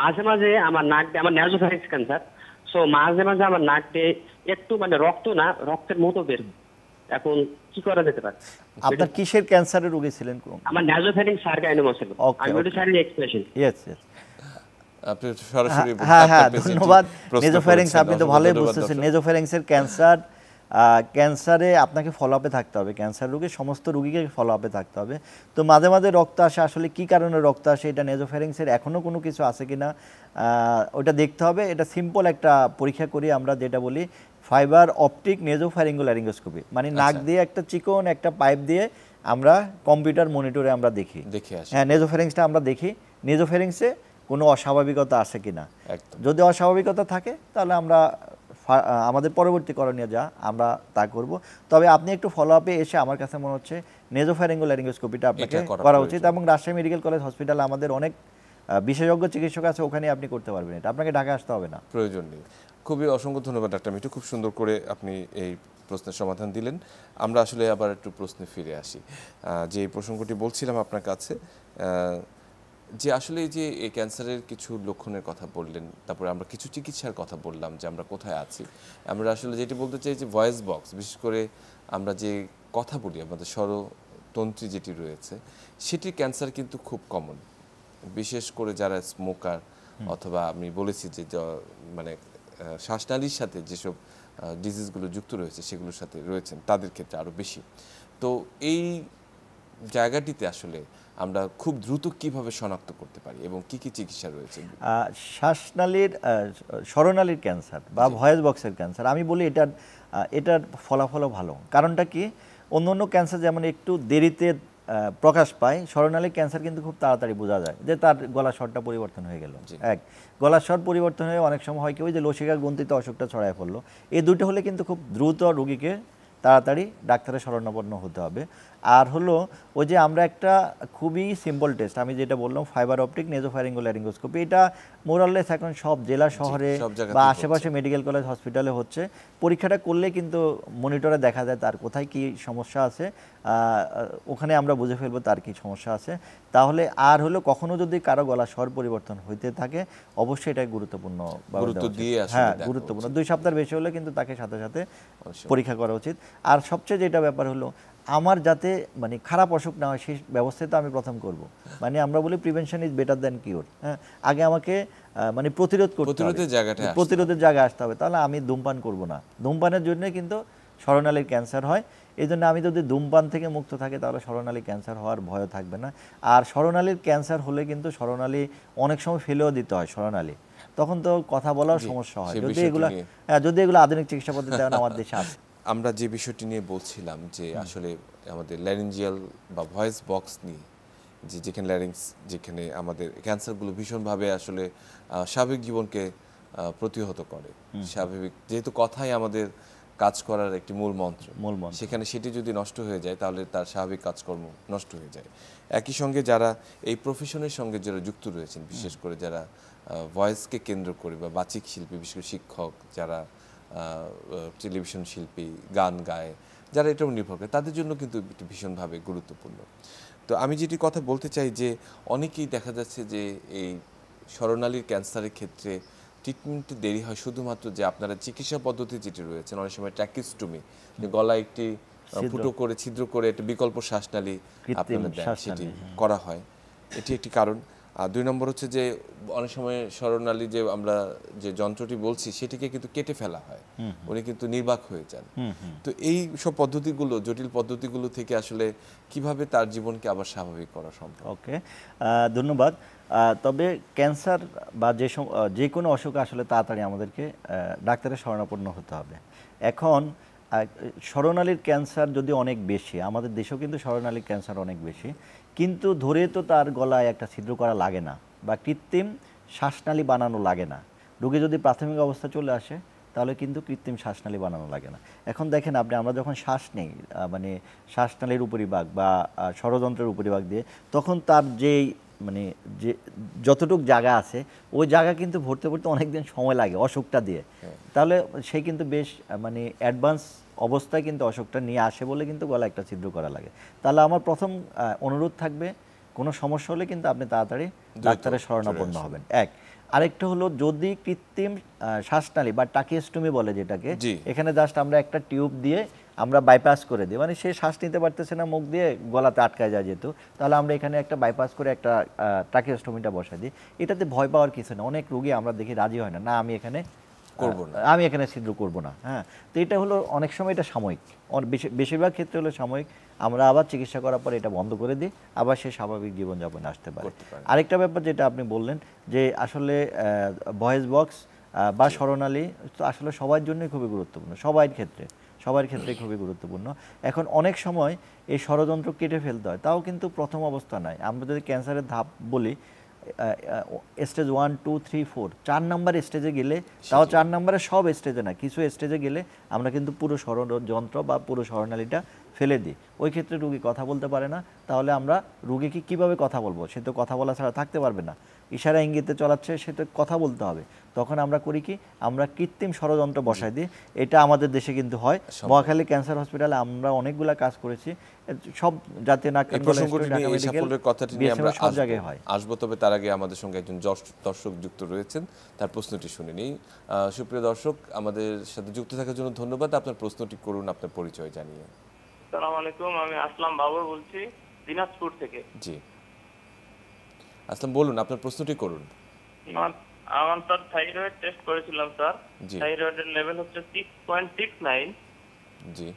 মাঝে মাঝে আমার নাক দিয়ে আমার ন্যাজোফারিস ক্যান্সার সো মাঝে মাঝে আমার নাক দিয়ে একটু মানে রক্ত না রক্তের মতো বের এখন কি করা যেতে পারে আপনার কিসের ক্যান্সারের রোগী ছিলেন কোন আমার ন্যাজোফ্যারিং সার্কাইনোমা ছিল সারি এক্সপ্রেশন ইয়েস ইয়েস আপনি সরাসরি হ্যাঁ হ্যাঁ ধন্যবাদ নেজোফ্যারিংস আপনি তো ভালোই বুঝতেছেন নেজোফ্যারিংসের ক্যান্সার ক্যান্সারে আপনাকে ফলো আপে থাকতে হবে ক্যান্সার রোগে সমস্ত রুগীকে ফলো আপে থাকতে হবে তো মাঝে মাঝে রক্ত আসে আসলে কি কারণে রক্ত আসে এটা নেজোফেরিংসের এখনও কোনো কিছু আছে কি না ওটা দেখতে হবে এটা সিম্পল একটা পরীক্ষা করি আমরা যেটা বলি ফাইবার অপটিক নেজোফ্যারিঙ্গো ল্যারিঙ্গোস্কোপি মানে নাক আচ্ছা। দিয়ে একটা চিকন একটা পাইপ দিয়ে আমরা কম্পিউটার মনিটরে আমরা দেখি হ্যাঁ নেজোফেরিংসটা আমরা দেখি নেজোফেরিংসে কোনো অস্বাভাবিকতা আছে কি না যদি অস্বাভাবিকতা থাকে তাহলে আমরা আমাদের পরবর্তী করণীয় যা আমরা তা করব তবে আপনি একটু ফলো আপে এসে আমার কাছে মনে হচ্ছে নেজোফ্যারেঙ্গো ল্যারিঙ্গোস্কোপিটা আপনাকে করা উচিত এবং রাজশাহী মেডিকেল কলেজ হসপিটাল আমাদের অনেক বিশেষজ্ঞ চিকিৎসক আছে ওখানে আপনি করতে পারবেন এটা আপনাকে ঢাকা আসতে হবে না প্রয়োজন নেই খুবই অসংখ্য ধন্যবাদ ডাক্তার মিঠু খুব সুন্দর করে আপনি এই প্রশ্নের সমাধান দিলেন আমরা আসলে আবার একটু প্রশ্নে ফিরে আসি যে প্রসঙ্গটি বলছিলাম আপনার কাছে যে আসলে যে এই ক্যান্সারের কিছু লক্ষণের কথা বললেন তারপরে আমরা কিছু চিকিৎসার কথা বললাম যে আমরা কোথায় আছি আমরা আসলে যেটি বলতে চাই যে ভয়েস বক্স বিশেষ করে আমরা যে কথা বলি আমাদের স্বরতন্ত্রী যেটি রয়েছে সেটি ক্যান্সার কিন্তু খুব কমন বিশেষ করে যারা স্মোকার অথবা আমি বলেছি যে মানে শ্বাসনালীর সাথে যেসব ডিজিজগুলো যুক্ত রয়েছে সেগুলোর সাথে রয়েছেন তাদের ক্ষেত্রে আরও বেশি তো এই জায়গাটিতে আসলে আমরা খুব দ্রুত কিভাবে শনাক্ত করতে পারি এবং কি কি চিকিৎসা রয়েছে শ্বাসনালীর স্মরণালীর ক্যান্সার বা ভয়েস বক্সের ক্যান্সার আমি বলি এটার এটার ফলাফলও ভালো কারণটা কি অন্য অন্য ক্যান্সার যেমন একটু দেরিতে প্রকাশ পায় স্মরণালীর ক্যান্সার কিন্তু খুব তাড়াতাড়ি বোঝা যায় যে তার গলা স্বরটা পরিবর্তন হয়ে গেল এক গলা স্বর পরিবর্তন হয়ে অনেক সময় হয় কি ওই যে লসিকা গ্রন্থিতে অসুখটা ছড়ায় পড়লো এই দুটো হলে কিন্তু খুব দ্রুত রুগীকে তাড়াতাড়ি ডাক্তারের শরণাপন্ন হতে হবে আর হলো ওই যে আমরা একটা খুবই সিম্পল টেস্ট আমি যেটা বললাম ফাইবার অপটিক নেজোফারিঙ্গো ল্যারিঙ্গোস্কোপি এটা মোরাললেস এখন সব জেলা শহরে বা আশেপাশে মেডিকেল কলেজ হসপিটালে হচ্ছে পরীক্ষাটা করলে কিন্তু মনিটরে দেখা যায় তার কোথায় কি সমস্যা আছে ওখানে আমরা বুঝে ফেলবো তার কি সমস্যা আছে তাহলে আর হলো কখনো যদি কারো গলা স্বর পরিবর্তন হইতে থাকে অবশ্যই এটা গুরুত্বপূর্ণ হ্যাঁ গুরুত্বপূর্ণ দুই সপ্তাহের বেশি হলে কিন্তু তাকে সাথে সাথে পরীক্ষা করা উচিত আর সবচেয়ে যেটা ব্যাপার হলো আমার যাতে মানে খারাপ অসুখ না হয় সেই ব্যবস্থায় তো আমি প্রথম করব মানে আমরা বলি prevention is better than cure হ্যাঁ আগে আমাকে মানে প্রতিরোধ করতে প্রতিরোধের জায়গাটা প্রতিরোধের জায়গায় আসতে হবে তাহলে আমি ধূমপান করব না ধূমপানের জন্য কিন্তু স্মরণালীর ক্যান্সার হয় এই জন্য আমি যদি ধূমপান থেকে মুক্ত থাকে তাহলে স্মরণালী ক্যান্সার হওয়ার ভয় থাকবে না আর স্মরণালীর ক্যান্সার হলে কিন্তু স্মরণালী অনেক সময় ফেলেও দিতে হয় স্মরণালী তখন তো কথা বলার সমস্যা হয় যদি এগুলো হ্যাঁ, যদি এগুলো আধুনিক চিকিৎসা পদ্ধতি আমাদের দেশে আছে আমরা যে বিষয়টি নিয়ে বলছিলাম যে আসলে আমাদের ল্যারেঞ্জিয়াল বা ভয়েস বক্স নিয়ে যে যেখানে ল্যারিংস যেখানে আমাদের ক্যান্সারগুলো ভীষণভাবে আসলে স্বাভাবিক জীবনকে প্রতিহত করে স্বাভাবিক যেহেতু কথাই আমাদের কাজ করার একটি মূল মন্ত্র মূল মন্ত্র সেখানে সেটি যদি নষ্ট হয়ে যায় তাহলে তার স্বাভাবিক কাজকর্ম নষ্ট হয়ে যায় একই সঙ্গে যারা এই প্রফেশনের সঙ্গে যারা যুক্ত রয়েছেন বিশেষ করে যারা ভয়েসকে কেন্দ্র করে বা বাচিক শিল্পী বিশেষ করে শিক্ষক যারা টেলিভিশন শিল্পী গান গায় যারা এটাও নির্ভর করে তাদের জন্য কিন্তু এটি ভীষণভাবে গুরুত্বপূর্ণ তো আমি যেটি কথা বলতে চাই যে অনেকেই দেখা যাচ্ছে যে এই স্মরণালীর ক্যান্সারের ক্ষেত্রে ট্রিটমেন্টে দেরি হয় শুধুমাত্র যে আপনারা চিকিৎসা পদ্ধতি যেটি রয়েছেন অনেক সময় ট্র্যাকিস টুমি গলা একটি ফুটো করে ছিদ্র করে একটা বিকল্প শ্বাসনালী আপনারা সেটি হ্যাঁ। করা হয় এটি একটি কারণ আর দুই নম্বর হচ্ছে যে অনেক সময় স্মরণালী যে আমরা যে যন্ত্রটি বলছি সেটিকে কিন্তু কেটে ফেলা হয় উনি কিন্তু নির্বাক হয়ে যান তো এই সব পদ্ধতিগুলো জটিল পদ্ধতিগুলো থেকে আসলে কিভাবে তার জীবনকে আবার স্বাভাবিক করা সম্ভব ওকে ধন্যবাদ তবে ক্যান্সার বা যে যে কোনো অসুখ আসলে তাড়াতাড়ি আমাদেরকে ডাক্তারের শরণাপন্ন হতে হবে এখন স্মরণালীর ক্যান্সার যদি অনেক বেশি আমাদের দেশেও কিন্তু স্মরণালীর ক্যান্সার অনেক বেশি কিন্তু ধরে তো তার গলায় একটা ছিদ্র করা লাগে না বা কৃত্রিম শ্বাসনালী বানানো লাগে না রোগী যদি প্রাথমিক অবস্থা চলে আসে তাহলে কিন্তু কৃত্রিম শ্বাসনালী বানানো লাগে না এখন দেখেন আপনি আমরা যখন শ্বাস নেই মানে শ্বাসনালীর উপরিভাগ বা ষড়যন্ত্রের উপরিভাগ দিয়ে তখন তার যেই মানে যে যতটুকু জায়গা আছে ওই জায়গা কিন্তু ভরতে ভরতে অনেক দিন সময় লাগে অসুখটা দিয়ে হ্যাঁ। তাহলে সে কিন্তু বেশ মানে অ্যাডভান্স অবস্থায় কিন্তু অসুখটা নিয়ে আসে বলে কিন্তু গলা একটা ছিদ্র করা লাগে তাহলে আমার প্রথম অনুরোধ থাকবে কোনো সমস্যা হলে কিন্তু আপনি তাড়াতাড়ি ডাক্তারের স্মরণাপন্ন হবেন এক আরেকটা হলো যদি কৃত্রিম শ্বাসনালী বা টাকিস্টমি বলে যেটাকে এখানে জাস্ট আমরা একটা টিউব দিয়ে আমরা বাইপাস করে দিই মানে সে শ্বাস নিতে পারতেছে না মুখ দিয়ে গলাতে আটকায় যায় যেহেতু তাহলে আমরা এখানে একটা বাইপাস করে একটা টাকিস্টমিটা বসাই দিই এটাতে ভয় পাওয়ার কিছু না অনেক রুগী আমরা দেখি রাজি হয় না না আমি এখানে করব না আমি এখানে ছিদ্র করব না হ্যাঁ তো এটা হলো অনেক সময় এটা সাময়িক বেশিরভাগ ক্ষেত্রে হলো সাময়িক আমরা আবার চিকিৎসা করার পর এটা বন্ধ করে দিই আবার সে স্বাভাবিক জীবনযাপনে আসতে পারে আরেকটা ব্যাপার যেটা আপনি বললেন যে আসলে ভয়েস বক্স বা স্মরণালী তো আসলে সবার জন্যই খুবই গুরুত্বপূর্ণ সবার ক্ষেত্রে সবার ক্ষেত্রে খুবই গুরুত্বপূর্ণ এখন অনেক সময় এই ষড়যন্ত্র কেটে ফেলতে হয় তাও কিন্তু প্রথম অবস্থা নয় আমরা যদি ক্যান্সারের ধাপ বলি stage one two three four চার নাম্বার স্টেজে গেলে তাও চার নাম্বারে সব স্টেজে না কিছু স্টেজে গেলে আমরা কিন্তু পুরো যন্ত্র বা পুরো স্মরণালীটা ফেলে দিই ওই ক্ষেত্রে রুগী কথা বলতে পারে না তাহলে আমরা রুগীকে কিভাবে কথা বলবো সে তো কথা বলা ছাড়া থাকতে পারবে না ইশারা ইঙ্গিতে চলাচ্ছে সে তো কথা বলতে হবে তখন আমরা করি কি আমরা কৃত্রিম ষড়যন্ত্র বসাই দিই এটা আমাদের দেশে কিন্তু হয় মহাখালী ক্যান্সার হসপিটালে আমরা অনেকগুলা কাজ করেছি সব জাতীয় নাক কথাটি নিয়ে আমরা সব জায়গায় হয় আসবো তবে তার আগে আমাদের সঙ্গে একজন দর্শক যুক্ত রয়েছেন তার প্রশ্নটি শুনে নিই সুপ্রিয় দর্শক আমাদের সাথে যুক্ত থাকার জন্য ধন্যবাদ আপনার প্রশ্নটি করুন আপনার পরিচয় জানিয়ে আসসালামু আলাইকুম আমি আসলাম বাবু বলছি দিনাজপুর থেকে জি আসলাম বলুন আপনার প্রশ্নটি করুন আমার স্যার থাইরয়েড টেস্ট করেছিলাম স্যার থাইরয়েডের লেভেল হচ্ছে 6.69 জি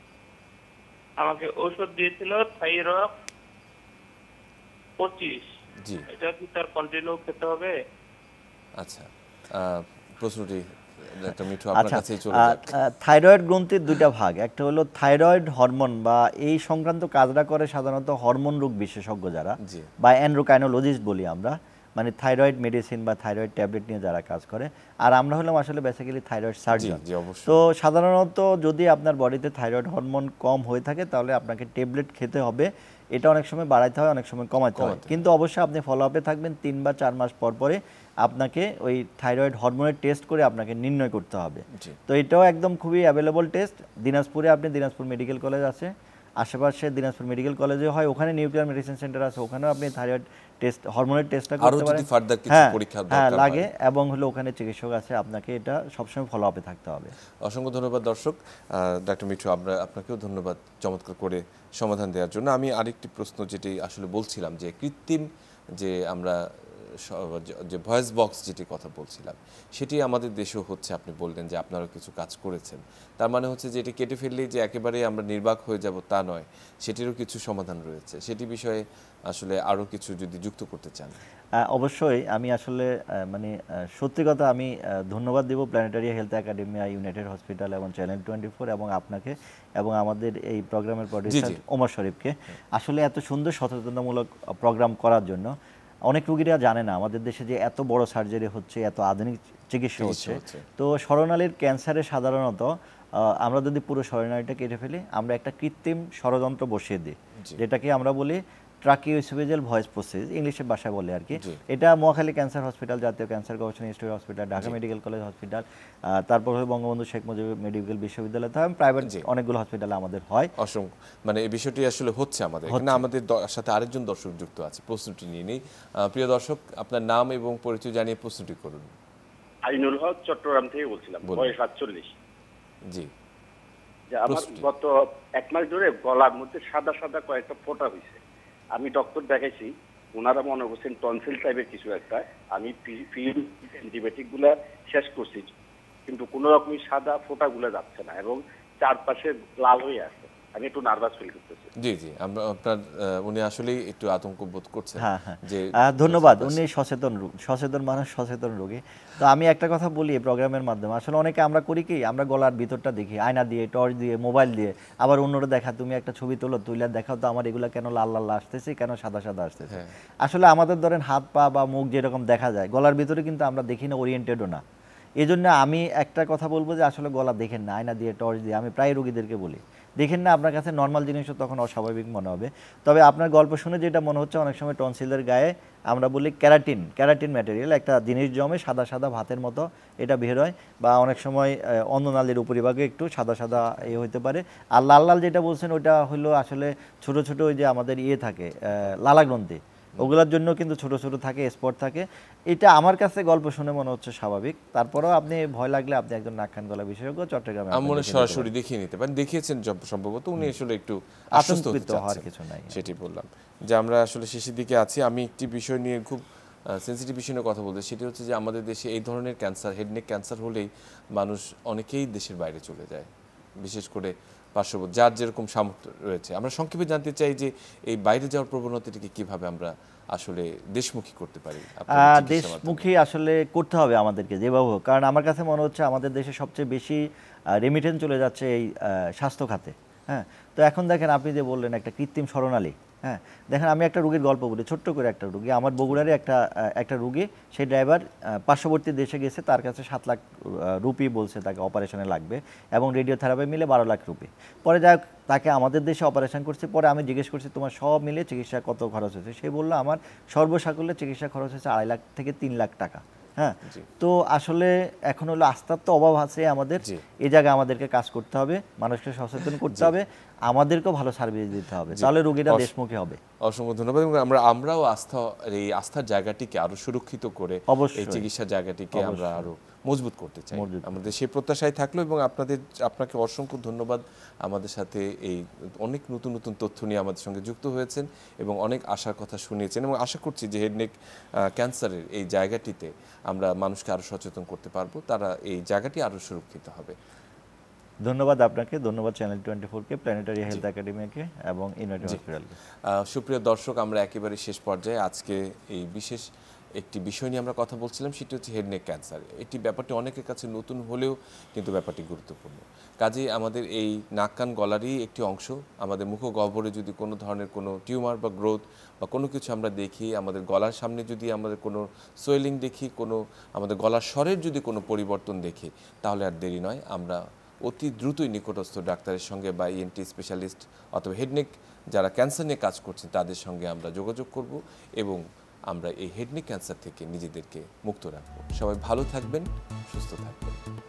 আমাকে ঔষধ দিয়েছিল থাইরয়েড পঁচিশ জি এটা কি স্যার কন্টিনিউ খেতে হবে আচ্ছা প্রশ্নটি আচ্ছা থাইরয়েড গ্রন্থির দুইটা ভাগ একটা হলো থাইরয়েড হরমোন বা এই সংক্রান্ত কাজটা করে সাধারণত হরমোন রোগ বিশেষজ্ঞ যারা বা এন্ড্রোকাইনোলজিস্ট বলি আমরা মানে থাইরয়েড মেডিসিন বা থাইরয়েড ট্যাবলেট নিয়ে যারা কাজ করে আর আমরা হলাম আসলে বেসিক্যালি থাইরয়েড সার্জন তো সাধারণত যদি আপনার বডিতে থাইরয়েড হরমোন কম হয়ে থাকে তাহলে আপনাকে ট্যাবলেট খেতে হবে এটা অনেক সময় বাড়াইতে হয় অনেক সময় কমাইতে হয় কিন্তু অবশ্যই আপনি ফলো আপে থাকবেন তিন বা চার মাস পর পরে আপনাকে ওই থাইরয়েড হরমোনের টেস্ট করে আপনাকে নির্ণয় করতে হবে তো এটাও একদম খুবই অ্যাভেলেবল টেস্ট দিনাজপুরে আপনি দিনাজপুর মেডিকেল কলেজ আছে আশেপাশে দিনাজপুর মেডিকেল কলেজে হয় ওখানে নিউক্লিয়ার মেডিসিন সেন্টার আছে ওখানেও আপনি থাইরয়েড টেস্ট হরমোনের টেস্টটা করতে পারেন হ্যাঁ হ্যাঁ লাগে এবং হলো ওখানে চিকিৎসক আছে আপনাকে এটা সবসময় ফলো আপে থাকতে হবে অসংখ্য ধন্যবাদ দর্শক ডাক্তার মিঠু আমরা আপনাকেও ধন্যবাদ চমৎকার করে সমাধান দেওয়ার জন্য আমি আরেকটি প্রশ্ন যেটি আসলে বলছিলাম যে কৃত্রিম যে আমরা যে ভয়েস বক্স যেটি কথা বলছিলাম সেটি আমাদের দেশেও হচ্ছে আপনি বললেন যে আপনারা কিছু কাজ করেছেন তার মানে হচ্ছে যে এটি কেটে ফেললেই যে একেবারেই আমরা নির্বাক হয়ে যাব তা নয় সেটিরও কিছু সমাধান রয়েছে সেটি বিষয়ে আসলে আরও কিছু যদি যুক্ত করতে চান অবশ্যই আমি আসলে মানে সত্যি কথা আমি ধন্যবাদ দেব Planetary Health Academy United Hospital এবং চ্যানেল টোয়েন্টি ফোর এবং আপনাকে এবং আমাদের এই প্রোগ্রামের প্রডিউসার ওমর শরীফকে আসলে এত সুন্দর সচেতনামূলক প্রোগ্রাম করার জন্য অনেক রুগীরা জানে না আমাদের দেশে যে এত বড় সার্জারি হচ্ছে এত আধুনিক চিকিৎসা হচ্ছে তো স্মরণালীর ক্যান্সারে সাধারণত আমরা যদি পুরো স্মরণালীটা কেটে ফেলি আমরা একটা কৃত্রিম ষড়যন্ত্র বসিয়ে দিই যেটাকে আমরা বলি ট্রাকিওসোফেজিয়াল ভয়েস প্রসেস ইংলিশে ভাষায় বলে আর কি এটা মহাখালী ক্যান্সার হসপিটাল জাতীয় ক্যান্সার গবেষণা institute hospital Dhaka medical college hospital তারপর বঙ্গবন্ধু শেখ মুজিব মেডিকেল বিশ্ববিদ্যালয় তো প্রাইভেট অনেকগুলো হসপিটালে আমাদের হয় অসংখ্য মানে এই বিষয়টি আসলে হচ্ছে আমাদের এখানে আমাদের সাথে আরেকজন দর্শক যুক্ত আছে প্রশ্নটি নিয়ে নেই প্রিয় দর্শক আপনার নাম এবং পরিচয় জানিয়ে প্রশ্নটি করুন আইনুল হক চট্টগ্রাম থেকে বলছিলাম বয়স সাতচল্লিশ জি আমার গত এক মাস ধরে গলার মধ্যে সাদা সাদা কয়েকটা ফোটা হয়েছে আমি ডক্টর দেখাইছি ওনারা মনে করছেন টনসিল টাইপের কিছু একটা আমি অ্যান্টিবায়োটিক গুলা শেষ করছি কিন্তু কোনো রকমই সাদা ফোটা গুলা যাচ্ছে না এবং চারপাশে লাল হয়ে আছে আমি একটু নার্ভাস ফিল করতেছি জি জি আপনার উনি আসলে একটু আতঙ্ক বোধ করছেন হ্যাঁ, হ্যাঁ। যে ধন্যবাদ আচ্ছা। উনি সচেতন সচেতন মানুষ সচেতন রোগী তো আমি একটা কথা বলি প্রোগ্রামের মাধ্যমে আসলে অনেকে আমরা করি কি আমরা গলার ভিতরটা দেখি আয়না দিয়ে টর্চ দিয়ে মোবাইল দিয়ে আবার অন্যরা দেখা তুমি একটা ছবি তোলো তুইলা দেখাও তো আমার এগুলো কেন লাল লাল আসতেছে কেন সাদা সাদা আসতেছে হ্যাঁ। আসলে আমাদের ধরেন হাত পা বা মুখ যেরকম দেখা যায় গলার ভিতরে কিন্তু আমরা দেখি না ওরিয়েন্টেডও না এই জন্য আমি একটা কথা বলবো যে আসলে গলা দেখেন না আয়না দিয়ে টর্চ দিয়ে আমি প্রায় রোগীদেরকে বলি দেখেন না আপনার কাছে নর্মাল জিনিসও তখন অস্বাভাবিক মনে হবে তবে আপনার গল্প শুনে যেটা মনে হচ্ছে অনেক সময় টনসিলের গায়ে আমরা বলি ক্যারাটিন ক্যারাটিন ম্যাটেরিয়াল একটা জিনিস জমে সাদা সাদা ভাতের মতো এটা বের হয় বা অনেক সময় অন্ননালীর উপরিভাগে একটু সাদা সাদা এ হতে পারে আর লাল লাল যেটা বলছেন ওইটা হলো আসলে ছোট ছোট ওই যে আমাদের ইয়ে থাকে লালাগ্রন্থি ওগুলোর জন্য কিন্তু ছোট ছোট থাকে স্পট থাকে এটা আমার কাছে গল্প শুনে মনে হচ্ছে স্বাভাবিক তারপরেও আপনি ভয় লাগলে আপনি একজন নাক্ষান গলা বিশেষজ্ঞ চট্টগ্রামে মনে সরাসরি দেখিয়ে নিতে পারেন দেখিয়েছেন সম্ভবত উনি আসলে একটু আশ্বস্ত হওয়ার কিছু নাই সেটি বললাম যে আমরা আসলে শেষের দিকে আছি আমি একটি বিষয় নিয়ে খুব সেন্সিটিভ বিষয় নিয়ে কথা বলতে সেটি হচ্ছে যে আমাদের দেশে এই ধরনের ক্যান্সার হেডনেক ক্যান্সার হলেই মানুষ অনেকেই দেশের বাইরে চলে যায় বিশেষ করে পার্শ্ববর্তী যার যেরকম সামর্থ্য রয়েছে আমরা সংক্ষেপে জানতে চাই যে এই বাইরে যাওয়ার প্রবণতাটিকে কিভাবে আমরা আসলে দেশমুখী করতে পারি দেশমুখী আসলে করতে হবে আমাদেরকে যেভাবে হোক কারণ আমার কাছে মনে হচ্ছে আমাদের দেশে সবচেয়ে বেশি রেমিটেন্স চলে যাচ্ছে এই স্বাস্থ্য খাতে হ্যাঁ তো এখন দেখেন আপনি যে বললেন একটা কৃত্রিম স্মরণালী হ্যাঁ দেখেন আমি একটা রুগীর গল্প বলি ছোট্ট করে একটা রুগী আমার বগুড়ারই একটা একটা রুগী সেই ড্রাইভার পার্শ্ববর্তী দেশে গেছে তার কাছে সাত লাখ রুপি বলছে তাকে অপারেশনে লাগবে এবং রেডিওথেরাপি মিলে বারো লাখ রুপি পরে যাই তাকে আমাদের দেশে অপারেশন করছে পরে আমি জিজ্ঞেস করছি তোমার সব মিলে চিকিৎসা কত খরচ হয়েছে সে বললো আমার সর্বসাকল্যে চিকিৎসা খরচ হয়েছে আড়াই লাখ থেকে তিন লাখ টাকা হ্যাঁ তো আসলে এখন হলো আস্থার তো অভাব আছে আমাদের এ জায়গায় আমাদেরকে কাজ করতে হবে মানুষকে সচেতন করতে হবে আমাদেরকেও ভালো সার্ভিস দিতে হবে তাহলে রোগীরা দেশমুখী হবে অসংখ্য ধন্যবাদ আমরা আমরাও আস্থা এই আস্থার জায়গাটিকে আরো সুরক্ষিত করে অবশ্যই চিকিৎসা জায়গাটিকে আমরা আরো মজবুত করতে চাই আমাদের সেই প্রত্যাশায় থাকলো এবং আপনাদের আপনাকে অসংখ্য ধন্যবাদ আমাদের সাথে এই অনেক নতুন নতুন তথ্য নিয়ে আমাদের সঙ্গে যুক্ত হয়েছেন এবং অনেক আশার কথা শুনিয়েছেন এবং আশা করছি যে হেডনেক ক্যান্সারের এই জায়গাটিতে আমরা মানুষকে আরও সচেতন করতে পারবো তারা এই জায়গাটি আরও সুরক্ষিত হবে ধন্যবাদ আপনাকে ধন্যবাদ চ্যানেল টোয়েন্টি ফোরকে প্ল্যানেটারি হেলথ একাডেমিকে এবং ইউনাইটেড হসপিটালকে সুপ্রিয় দর্শক আমরা একেবারে শেষ পর্যায়ে আজকে এই বিশেষ একটি বিষয় নিয়ে আমরা কথা বলছিলাম সেটি হচ্ছে হেডনেক ক্যান্সার এটি ব্যাপারটি অনেকের কাছে নতুন হলেও কিন্তু ব্যাপারটি গুরুত্বপূর্ণ কাজেই আমাদের এই নাক কান গলারই একটি অংশ আমাদের মুখ গহ্বরে যদি কোনো ধরনের কোনো টিউমার বা গ্রোথ বা কোনো কিছু আমরা দেখি আমাদের গলার সামনে যদি আমাদের কোনো সোয়েলিং দেখি কোনো আমাদের গলার স্বরের যদি কোনো পরিবর্তন দেখি তাহলে আর দেরি নয় আমরা অতি দ্রুতই নিকটস্থ ডাক্তারের সঙ্গে বা ইএনটি e স্পেশালিস্ট অথবা হেডনেক যারা ক্যান্সার নিয়ে কাজ করছেন তাদের সঙ্গে আমরা যোগাযোগ করব এবং আমরা এই হেডনি ক্যান্সার থেকে নিজেদেরকে মুক্ত রাখবো সবাই ভালো থাকবেন সুস্থ থাকবেন